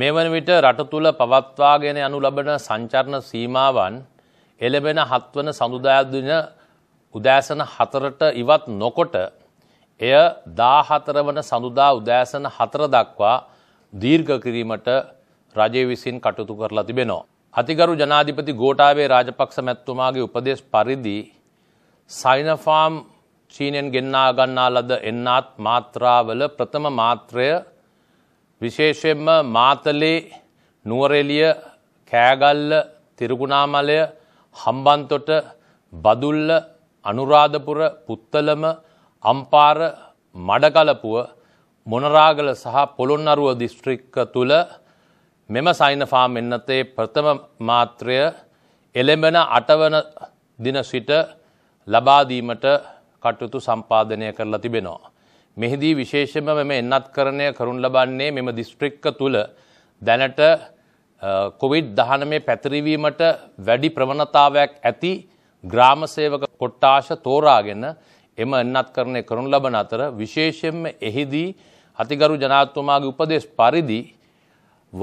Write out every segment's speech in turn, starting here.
මේ වන විට රට තුළ පවත්වාගෙන යනු ලබන සංචරණ සීමාවන් එළබෙන හත්වන සඳුදාදින උදෑසන හතරට ඉවත් නොකොට එය දාහතරවන සඳුදා උදෑසන හතර දක්වා දීර්ඝ කිරීමට රජය විසින් කටයුතු කරලා තිබෙනවා. අතිගරු ජනාධිපති ගෝටාවේ රාජපක්ෂ මැත්තුමාගේ උපදෙස් පරිදි සයිනෆාම් චීනෙන් ගෙන්නා ගන්නා ලද එන්නාත් මාත්‍රාවල ප්‍රථම මාත්‍රය විශේෂයෙන්ම මාතලේ නුවරෙලිය කෑගල්ල තිරුගුණාමලය හම්බන්තොට බදුල්ල අනුරාධපුර පුත්තලම අම්පාර මඩකලපුුව මොනරාගල සහ පොළොන්නරුව දිස්ත්‍රික්ක තුළ මෙම සයිනෆාම් එන්නතේ ප්‍රථම මාත්‍රය එළඹෙන අටවන දින සිට ලබාදීමට කටයුතු සම්පාධනය කරලා තිබෙනවා. මෙහිදී විශේෂම මෙම එන්නත්කරණය කරුන් ලබන්නේ මෙම දිස්ත්‍රික්ක තුළ දැනට කොවිඩ් දහනමේ පැතිරිවීමට වැඩි ප්‍රවණතාවයක් ඇති ග්‍රාමසේවක කොට්ටාශ තෝරාගෙන එම එන්නත්කරණය කරුන් ලබන අතර විශේෂයෙන්ම එහිදී අතිගරු ජනාත්තුමාගේ උපදෙස් පරිදි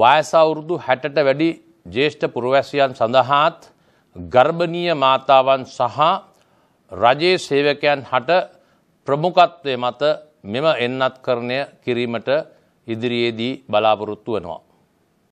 වයසවුරුදු හැටට වැඩි ජේෂ්ඨ පුරවැසියන් සඳහාත් ගර්භනීය මාතාවන් සහ රජයේ සේවකයන් හට ප්‍රමුඛත්වය මත මෙම එන්නත්කරණය කිරීමට ඉදිරියේදී බලාපොරොත්තු වෙනවා.